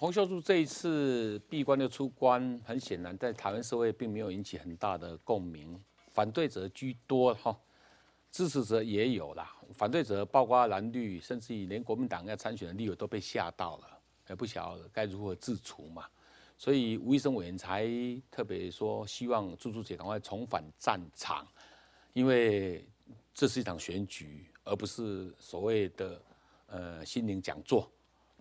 洪秀柱这一次闭关的出关，很显然在台湾社会并没有引起很大的共鸣，反对者居多哈，支持者也有啦，反对者包光蓝绿，甚至于连国民党要参选的立委都被吓到了，也不晓得该如何自处嘛，所以吴医生委员才特别说，希望朱柱姐赶快重返战场，因为这是一场选举，而不是所谓的呃心灵讲座。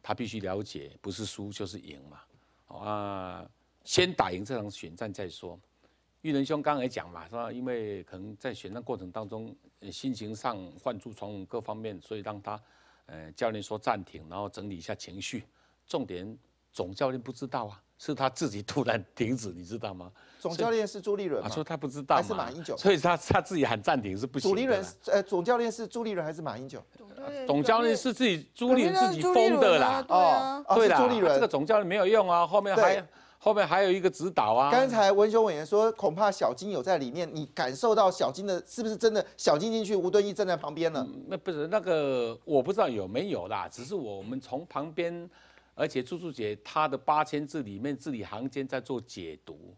他必须了解，不是输就是赢嘛。啊，先打赢这场选战再说。玉仁兄刚才讲嘛，说因为可能在选战过程当中，心情上、患猪、床各方面，所以让他，呃，教练说暂停，然后整理一下情绪。重点，总教练不知道啊。是他自己突然停止，你知道吗？总教练是朱立伦、他说他不知道，还是马英九？所以他他自己喊暂停是不行的。朱利呃，总教练是朱立伦还是马英九？总教练是自己朱立伦自己封的啦。哦，对啦，这个总教练没有用啊，后面还后面还有一个指导啊。刚才文雄委员说，恐怕小金有在里面，你感受到小金的是不是真的？小金进去，吴敦义站在旁边了。那不是那个我不知道有没有啦，只是我们从旁边。而且朱朱杰他的八千字里面字里行间在做解读，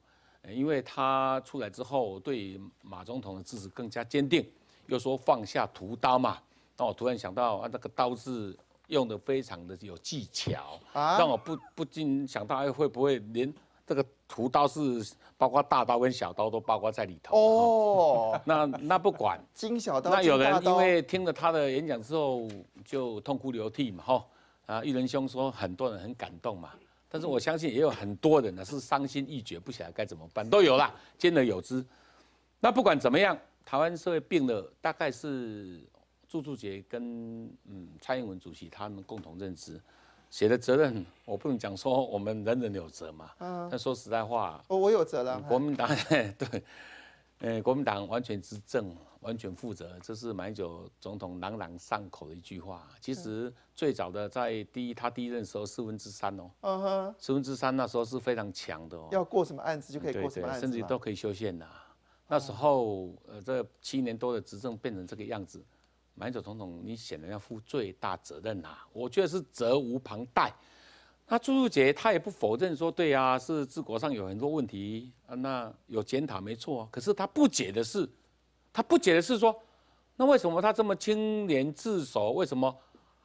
因为他出来之后对马总统的支持更加坚定，又说放下屠刀嘛。那我突然想到啊，那个刀字用的非常的有技巧啊，让我不不禁想到会不会连这个屠刀是包括大刀跟小刀都包括在里头哦。那那不管，金小刀那有人因为听了他的演讲之后就痛哭流涕嘛，吼。啊，玉仁兄说很多人很感动嘛，但是我相信也有很多人呢是伤心欲绝，不晓得该怎么办，都有啦，兼而有之。那不管怎么样，台湾社会病了，大概是朱祝杰跟嗯蔡英文主席他们共同认知，写的责任，我不能讲说我们人人有责嘛。嗯。但说实在话，我有责了。国民党 对。呃，国民党完全执政，完全负责，这是马英九总统朗朗上口的一句话。其实最早的在第一他第一任时候四分之三哦，嗯哼，四分之三那时候是非常强的，要过什么案子就可以过什么案子，甚至都可以修宪呐。那时候呃这七年多的执政变成这个样子，马英九总统你显然要负最大责任呐，我觉得是责无旁贷。那朱珠杰他也不否认说，对啊，是治国上有很多问题啊。那有检讨没错啊，可是他不解的是，他不解的是说，那为什么他这么清廉自守，为什么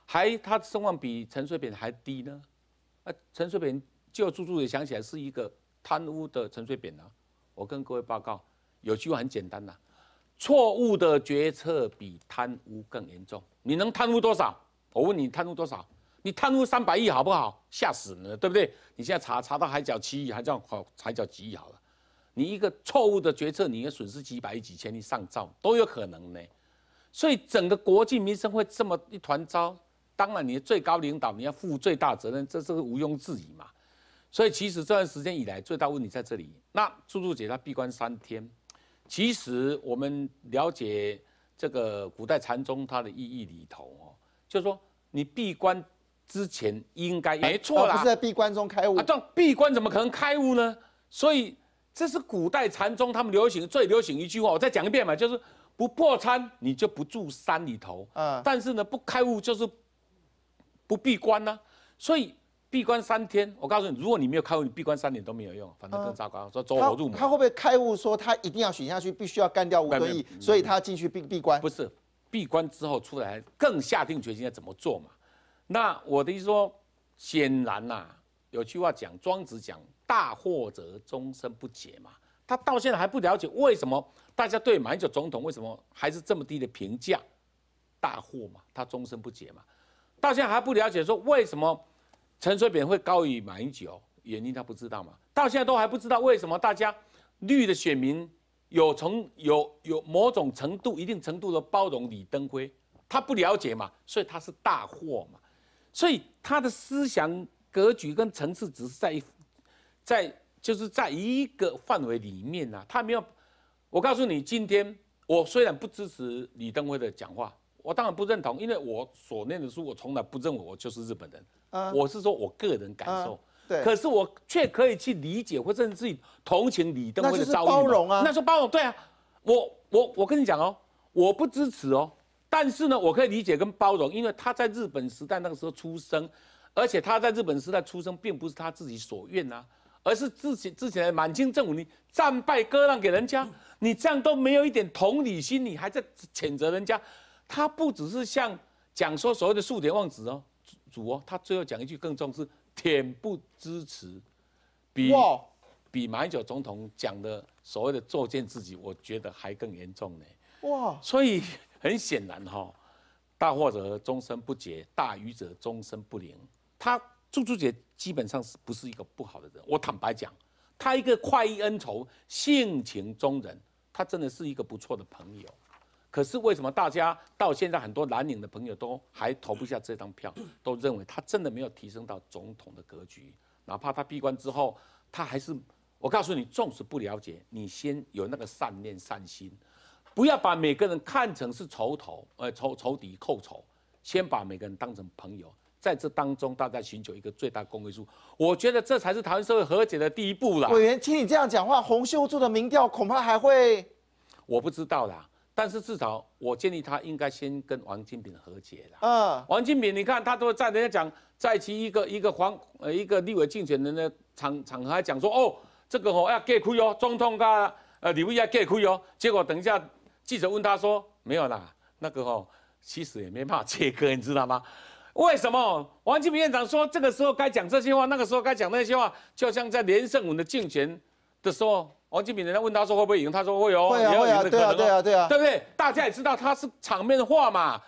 还他声望比陈水扁还低呢？啊，陈水扁叫朱珠也想起来是一个贪污的陈水扁呢。我跟各位报告，有句话很简单呐，错误的决策比贪污更严重。你能贪污多少？我问你贪污多少？你贪污三百亿好不好？吓死人了，对不对？你现在查查到海角七亿，还叫好海角几亿好了。你一个错误的决策，你的损失几百亿、几千亿上兆都有可能呢。所以整个国际民生会这么一团糟。当然，你的最高领导你要负最大责任，这是毋庸置疑嘛。所以其实这段时间以来，最大问题在这里。那朱朱姐她闭关三天，其实我们了解这个古代禅宗它的意义里头哦，就是说你闭关。之前应该没错啦，不是在闭关中开悟啊？这闭关怎么可能开悟呢？所以这是古代禅宗他们流行最流行一句话，我再讲一遍嘛，就是不破参你就不住山里头。嗯，但是呢，不开悟就是不闭关呢。所以闭关三天，我告诉你，如果你没有开悟，你闭关三年都没有用，反正更糟糕。说走火入魔。他会不会开悟？说他一定要选下去，必须要干掉五根，所以他进去闭闭关。不是，闭关之后出来更下定决心要怎么做嘛？那我的意思说，显然呐，有句话讲，庄子讲大祸者终身不解嘛。他到现在还不了解为什么大家对马英九总统为什么还是这么低的评价，大祸嘛，他终身不解嘛。到现在还不了解说为什么陈水扁会高于马英九，原因他不知道嘛。到现在都还不知道为什么大家绿的选民有从有有某种程度、一定程度的包容李登辉，他不了解嘛，所以他是大祸嘛。所以他的思想格局跟层次只是在，在就是在一个范围里面呐，他没有。我告诉你，今天我虽然不支持李登辉的讲话，我当然不认同，因为我所念的书，我从来不认为我就是日本人我是说我个人感受，可是我却可以去理解，或者自己同情李登辉的遭遇那是包容啊，那是包容。对啊，我我我跟你讲哦，我不支持哦。但是呢，我可以理解跟包容，因为他在日本时代那个时候出生，而且他在日本时代出生并不是他自己所愿啊，而是之前之前的满清政府你战败割让给人家，你这样都没有一点同理心，你还在谴责人家。他不只是像讲说所谓的数田望子哦，主哦，他最后讲一句更重是恬不知耻，比比马英九总统讲的所谓的作践自己，我觉得还更严重呢。哇，所以。很显然哈，大祸者终生不解，大愚者终生不灵。他朱朱杰基本上是不是一个不好的人？我坦白讲，他一个快意恩仇、性情中人，他真的是一个不错的朋友。可是为什么大家到现在很多蓝领的朋友都还投不下这张票？都认为他真的没有提升到总统的格局。哪怕他闭关之后，他还是……我告诉你，纵使不了解，你先有那个善念、善心。不要把每个人看成是仇头，呃仇仇敌寇仇，先把每个人当成朋友，在这当中大家寻求一个最大公约数，我觉得这才是台湾社会和解的第一步啦。委员，听你这样讲话，洪秀柱的民调恐怕还会，我不知道啦，但是至少我建议他应该先跟王金平和解啦。嗯，王金平，你看他都在人家讲，在其一个一个黄呃一个立委竞选人的场场合讲说，哦，这个哦要改亏哦，总统加呃李委要改亏哦，结果等一下。记者问他说：“没有啦，那个哦，其实也没办法切割，你知道吗？为什么？”王金平院长说：“这个时候该讲这些话，那个时候该讲那些话，就像在连胜五的竞选的时候，王金平人家问他说会不会赢，他说会哦，会哦，会哦，对啊，对啊，对啊，对不对？大家也知道他是场面话嘛。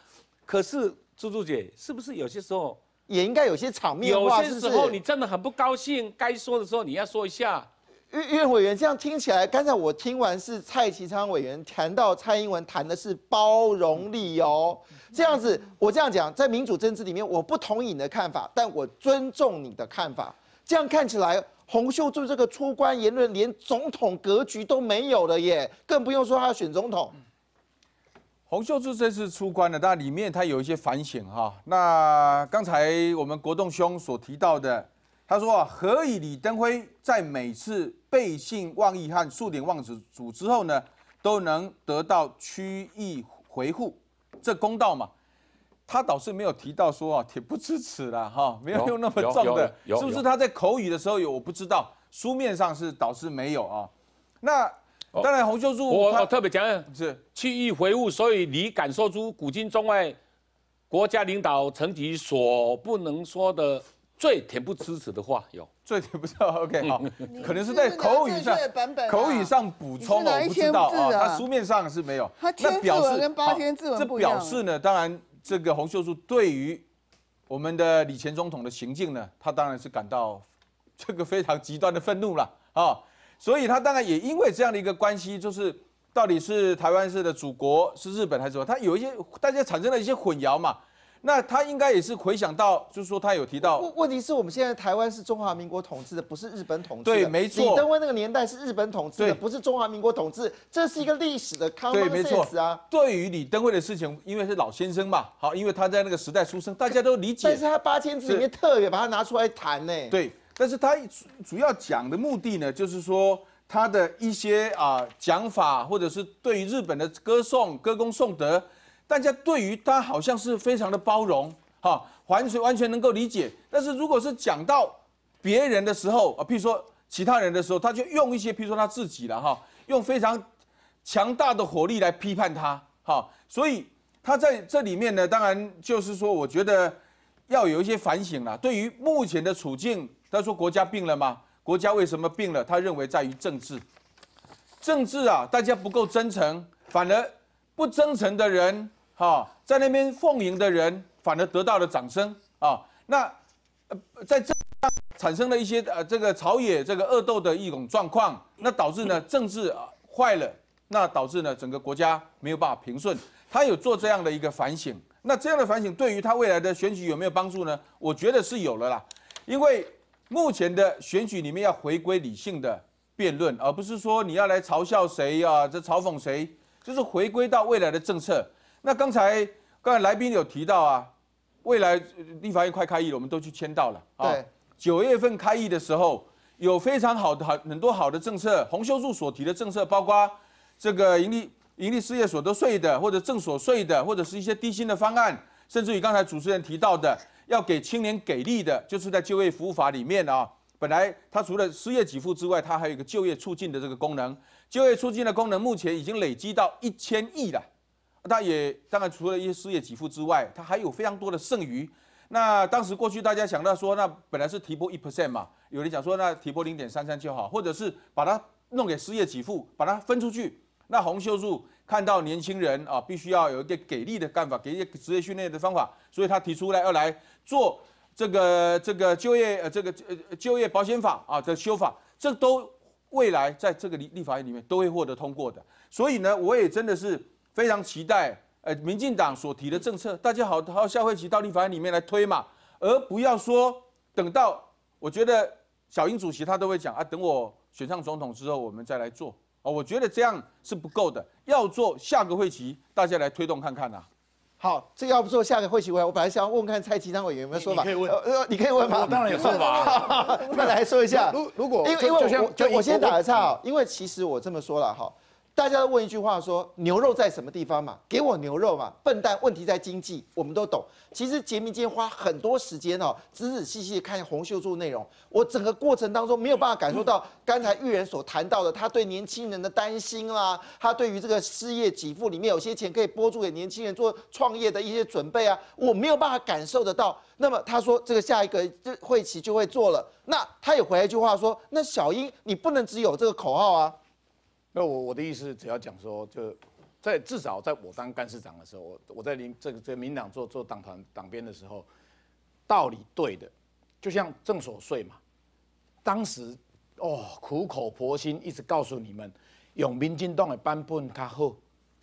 可是猪猪姐，是不是有些时候也应该有些场面话？有些时候你真的很不高兴，该说的时候你要说一下。”院院委员，这样听起来，刚才我听完是蔡其昌委员谈到蔡英文谈的是包容力哦，这样子，我这样讲，在民主政治里面，我不同意你的看法，但我尊重你的看法。这样看起来，洪秀柱这个出关言论连总统格局都没有了耶，更不用说他要选总统。洪秀柱这次出关了，但里面他有一些反省哈。那刚才我们国栋兄所提到的。他说啊，何以李登辉在每次背信忘义和数典忘祖之后呢，都能得到曲意回护，这公道嘛，他倒是没有提到说啊，恬不知耻啦，哈，没有用那么重的，是不是？他在口语的时候有，我不知道，书面上是倒是没有啊。那当然，洪秀柱我特别讲是曲意回复，所以你敢说出古今中外国家领导层级所不能说的。最恬不知耻的话有最恬不知耻。OK，好，可能是在口语上，口语上补充哦，我不知道啊，他书面上是没有，他表示跟八天字文这表示呢，当然这个洪秀柱对于我们的李前总统的行径呢，他当然是感到这个非常极端的愤怒了啊，所以他当然也因为这样的一个关系，就是到底是台湾是的祖国是日本还是什么，他有一些大家产生了一些混淆嘛。那他应该也是回想到，就是说他有提到问题是我们现在台湾是中华民国统治的，不是日本统治。对，没错。李登辉那个年代是日本统治的，不是中华民国统治，这是一个历史的 context 啊。对于李登辉的事情，因为是老先生嘛，好，因为他在那个时代出生，大家都理解。但是他八千字里面特别把它拿出来谈呢。对，但是他主要讲的目的呢，就是说他的一些啊讲法，或者是对日本的歌颂、歌功颂德。大家对于他好像是非常的包容，哈，完全完全能够理解。但是如果是讲到别人的时候啊，譬如说其他人的时候，他就用一些譬如说他自己了哈，用非常强大的火力来批判他，哈。所以他在这里面呢，当然就是说，我觉得要有一些反省啦。对于目前的处境，他说国家病了吗？国家为什么病了？他认为在于政治，政治啊，大家不够真诚，反而不真诚的人。好，在那边奉迎的人反而得到了掌声啊！那，呃、在这样产生了一些呃，这个朝野这个恶斗的一种状况，那导致呢政治坏了，那导致呢整个国家没有办法平顺。他有做这样的一个反省，那这样的反省对于他未来的选举有没有帮助呢？我觉得是有了啦，因为目前的选举里面要回归理性的辩论，而不是说你要来嘲笑谁啊，这嘲讽谁，就是回归到未来的政策。那刚才刚才来宾有提到啊，未来立法院快开议了，我们都去签到了。对，九月份开议的时候，有非常好的很很多好的政策，洪秀柱所提的政策，包括这个盈利盈利事业所得税的或者正所税的或者是一些低薪的方案，甚至于刚才主持人提到的要给青年给力的，就是在就业服务法里面啊，本来他除了失业给付之外，他还有一个就业促进的这个功能，就业促进的功能目前已经累积到一千亿了。他也当然除了一些失业给付之外，他还有非常多的剩余。那当时过去大家想到说，那本来是提拨一 percent 嘛，有人讲说那提拨零点三三就好，或者是把它弄给失业给付，把它分出去。那洪秀柱看到年轻人啊，必须要有一个给力的办法，给一些职业训练的方法，所以他提出来要来做这个这个就业呃这个呃就业保险法啊的修法，这都未来在这个立立法院里面都会获得通过的。所以呢，我也真的是。非常期待，呃，民进党所提的政策，大家好好下会期到立法院里面来推嘛，而不要说等到我觉得小英主席他都会讲啊，等我选上总统之后我们再来做啊，我觉得这样是不够的，要做下个会期大家来推动看看呐。好，这要不做下个会期，我我本来想问看蔡其昌委员有没有说法，可以问，呃，你可以问吗？当然有说法，那 来说一下，如果因为我我先打个岔，因为其实我这么说了哈。大家都问一句话说牛肉在什么地方嘛？给我牛肉嘛！笨蛋，问题在经济，我们都懂。其实杰明今天花很多时间哦，仔仔细细看洪秀柱内容。我整个过程当中没有办法感受到刚才玉人所谈到的他对年轻人的担心啦，他对于这个失业给付里面有些钱可以拨助给年轻人做创业的一些准备啊，我没有办法感受得到。那么他说这个下一个会期就会做了，那他也回一句话说，那小英你不能只有这个口号啊。那我我的意思，只要讲说，就在至少在我当干事长的时候，我我在民这个这个民党做做党团党鞭的时候，道理对的，就像正所税嘛，当时哦苦口婆心一直告诉你们，永民金洞的版本，它后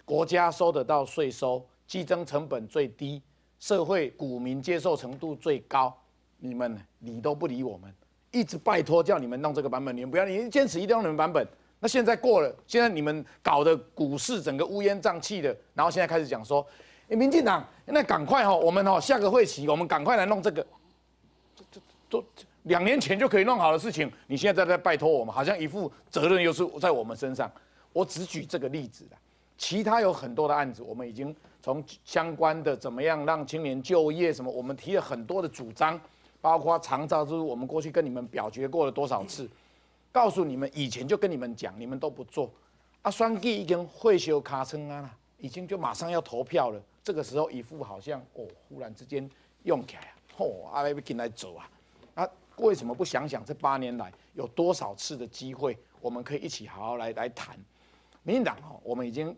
国家收得到税收，计增成本最低，社会股民接受程度最高，你们理都不理我们，一直拜托叫你们弄这个版本，你们不要，你坚持一定要你们版本。那现在过了，现在你们搞的股市整个乌烟瘴气的，然后现在开始讲说，哎、民进党，那赶快哈，我们哈下个会期，我们赶快来弄这个，这这都两年前就可以弄好的事情，你现在在拜托我们，好像一副责任又是在我们身上。我只举这个例子啦，其他有很多的案子，我们已经从相关的怎么样让青年就业什么，我们提了很多的主张，包括长照，就是我们过去跟你们表决过了多少次。告诉你们，以前就跟你们讲，你们都不做。阿双记已经会修卡称啊已经就马上要投票了。这个时候，一副好像哦，忽然之间用起来，吼，阿来不进来走啊？那为什么不想想，这八年来有多少次的机会，我们可以一起好好来来谈？民进党哦，我们已经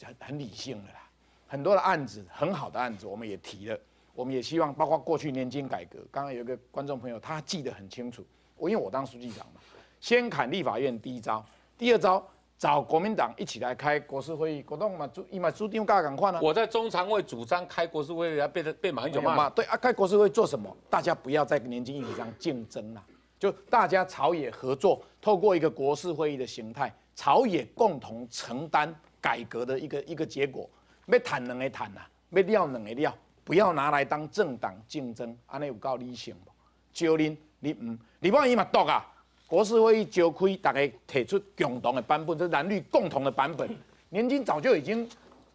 很很理性了啦，很多的案子，很好的案子，我们也提了，我们也希望，包括过去年金改革。刚刚有一个观众朋友，他记得很清楚，我因为我当书记长嘛。先砍立法院，第一招；第二招，找国民党一起来开国事会议。国栋嘛，注伊嘛注定要赶快呢。我在中常委主张开国事会议，被被马英九骂。对啊，开国事会做什么？大家不要再年轻议员上竞争了，就大家朝野合作，透过一个国事会议的形态，朝野共同承担改革的一个一个结果。要谈能来谈呐，要料能来料，不要拿来当政党竞争，安尼有够理性不？叫你你唔，你万一嘛毒啊！国事会议召开，大家提出共同的版本，就是蓝绿共同的版本。年金早就已经，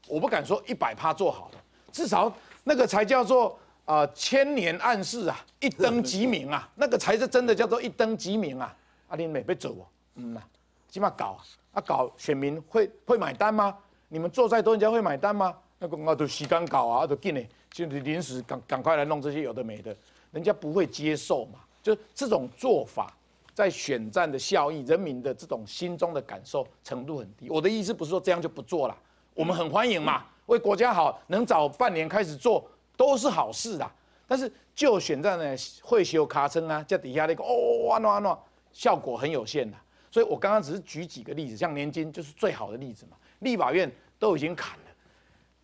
我不敢说一百趴做好了，至少那个才叫做啊千年暗示啊一灯即明啊，那个才是真的叫做一灯即明啊。阿林美被走哦，嗯啊，起码搞啊搞，选民会会买单吗？你们做再多，人家会买单吗？那个我都时间搞啊，都紧嘞，临时赶赶快来弄这些有的没的，人家不会接受嘛，就这种做法。在选战的效益，人民的这种心中的感受程度很低。我的意思不是说这样就不做了，我们很欢迎嘛，为国家好，能早半年开始做都是好事的。但是就选战呢，会修卡车啊，在底下那个哦安诺安诺，效果很有限的。所以我刚刚只是举几个例子，像年金就是最好的例子嘛。立法院都已经砍了，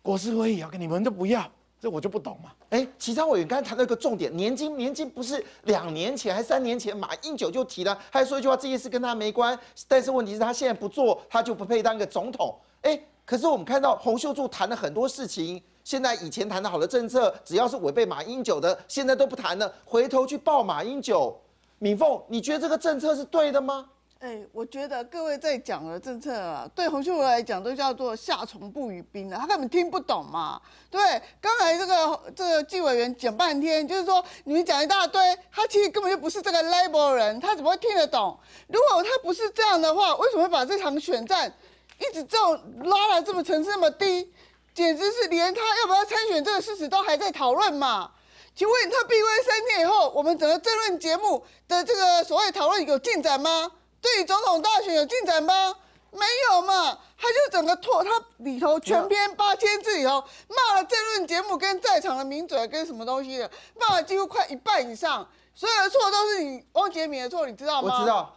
国事会议要跟你们都不要。这我就不懂嘛！哎，其他委员刚才谈到一个重点，年金，年金不是两年前还三年前马英九就提了，还说一句话，这件事跟他没关。但是问题是他现在不做，他就不配当一个总统。哎，可是我们看到洪秀柱谈了很多事情，现在以前谈的好的政策，只要是违背马英九的，现在都不谈了，回头去报马英九。敏凤，你觉得这个政策是对的吗？哎，我觉得各位在讲的政策啊，对洪秀文来讲都叫做夏虫不语冰啊，他根本听不懂嘛。对，刚才这个这个纪委员讲半天，就是说你们讲一大堆，他其实根本就不是这个 l a b e l 人，他怎么会听得懂？如果他不是这样的话，为什么会把这场选战一直就拉了这么层次那么低？简直是连他要不要参选这个事实都还在讨论嘛？请问他闭关三天以后，我们整个争论节目的这个所谓讨论有进展吗？对总统大选有进展吗？没有嘛，他就整个拖，他里头全篇八千字以后，骂了政论节目跟在场的名嘴跟什么东西的，骂了几乎快一半以上，所有的错都是你汪捷敏的错，你知道吗？我知道。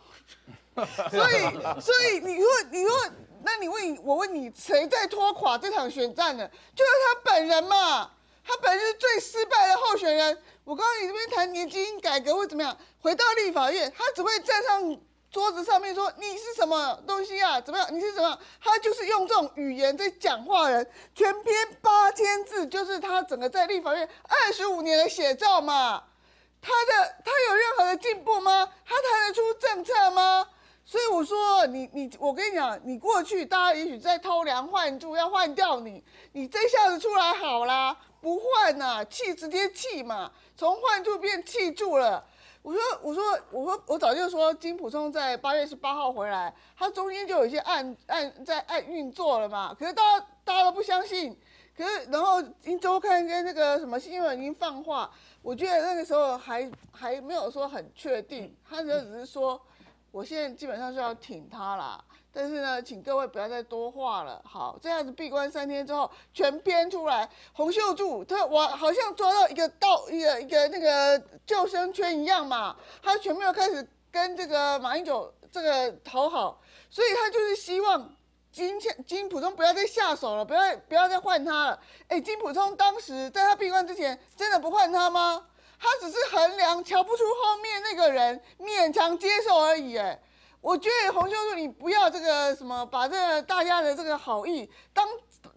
所以所以你问你问，那你问我问你，谁在拖垮这场选战呢？就是他本人嘛，他本人是最失败的候选人。我告诉你这边谈年金改革或怎么样，回到立法院，他只会站上。桌子上面说你是什么东西啊？怎么样？你是怎么？他就是用这种语言在讲话。人全篇八千字，就是他整个在立法院二十五年的写照嘛。他的他有任何的进步吗？他谈得出政策吗？所以我说你你我跟你讲，你过去大家也许在偷梁换柱，要换掉你，你这下子出来好啦，不换呐，气直接气嘛，从换柱变气柱了。我说，我说，我说，我早就说金普松在八月十八号回来，他中间就有一些暗暗在暗运作了嘛。可是大家大家都不相信，可是然后《金周刊》跟那个什么新闻已经放话，我觉得那个时候还还没有说很确定，他就只是说，我现在基本上是要挺他了。但是呢，请各位不要再多话了。好，这样子闭关三天之后，全编出来，洪秀柱，他我好像抓到一个道一个一个那个救生圈一样嘛，他全部又开始跟这个马英九这个讨好，所以他就是希望金金普通不要再下手了，不要不要再换他了。哎，金普通当时在他闭关之前，真的不换他吗？他只是衡量，瞧不出后面那个人，勉强接受而已，哎。我觉得洪秀柱，你不要这个什么，把这大家的这个好意当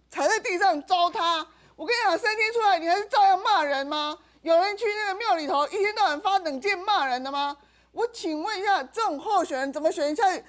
踩在地上糟蹋。我跟你讲，三天出来，你还是照样骂人吗？有人去那个庙里头，一天到晚发冷箭骂人的吗？我请问一下，这种候选人怎么选下去？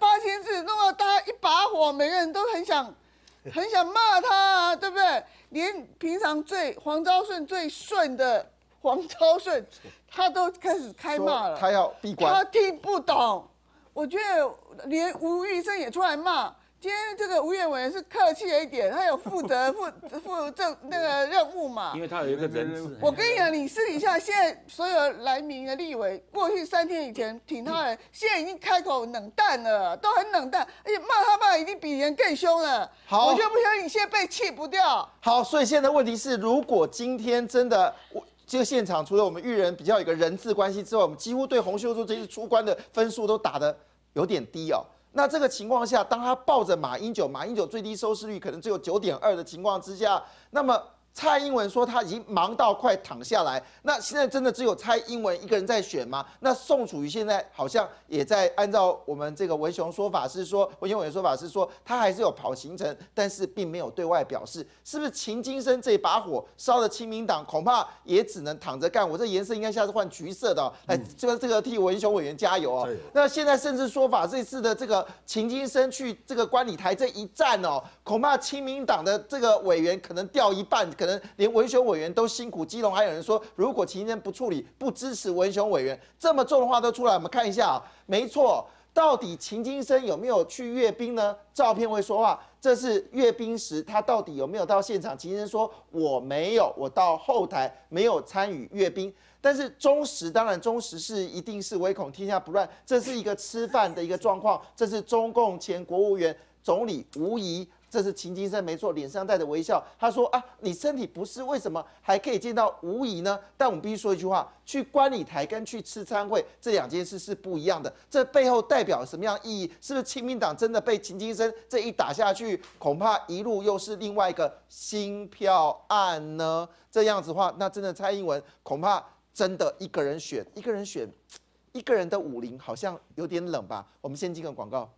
八千字弄到大家一把火，每个人都很想，很想骂他，啊，对不对？连平常最黄昭顺最顺的黄昭顺，他都开始开骂了。他要闭关，他听不懂。我觉得连吴玉生也出来骂。今天这个吴彦伟是客气了一点，他有负责负 负政那个任务嘛？因为他有一个人事。我跟你讲，你私底下现在所有来民的立委，过去三天以前挺他的，现在已经开口冷淡了，都很冷淡，而且骂他骂已经比人更凶了。好，我就不相信你现在被气不掉。好，所以现在问题是，如果今天真的我。这个现场除了我们育人比较有个人质关系之外，我们几乎对洪秀柱这次出关的分数都打的有点低哦。那这个情况下，当他抱着马英九，马英九最低收视率可能只有九点二的情况之下，那么。蔡英文说他已经忙到快躺下来，那现在真的只有蔡英文一个人在选吗？那宋楚瑜现在好像也在按照我们这个文雄说法，是说文雄委说法是说他还是有跑行程，但是并没有对外表示。是不是秦金生这把火烧了清明党，恐怕也只能躺着干？我这颜色应该下次换橘色的，来，这个这个替文雄委员加油哦。那现在甚至说法这次的这个秦金生去这个观礼台这一站哦，恐怕清明党的这个委员可能掉一半。可能连文雄委员都辛苦，基隆还有人说，如果秦人不处理、不支持文雄委员这么重的话都出来，我们看一下，啊。没错，到底秦金生有没有去阅兵呢？照片会说话，这是阅兵时他到底有没有到现场？秦金生说我没有，我到后台没有参与阅兵。但是忠实当然，忠实是一定是唯恐天下不乱，这是一个吃饭的一个状况。这是中共前国务院总理吴仪。这是秦金生没错，脸上带着微笑，他说啊，你身体不适，为什么还可以见到吴怡呢？但我们必须说一句话，去观礼台跟去吃餐会这两件事是不一样的。这背后代表什么样意义？是不是亲民党真的被秦金生这一打下去，恐怕一路又是另外一个新票案呢？这样子话，那真的蔡英文恐怕真的一个人选，一个人选，一个人的武林好像有点冷吧？我们先进个广告。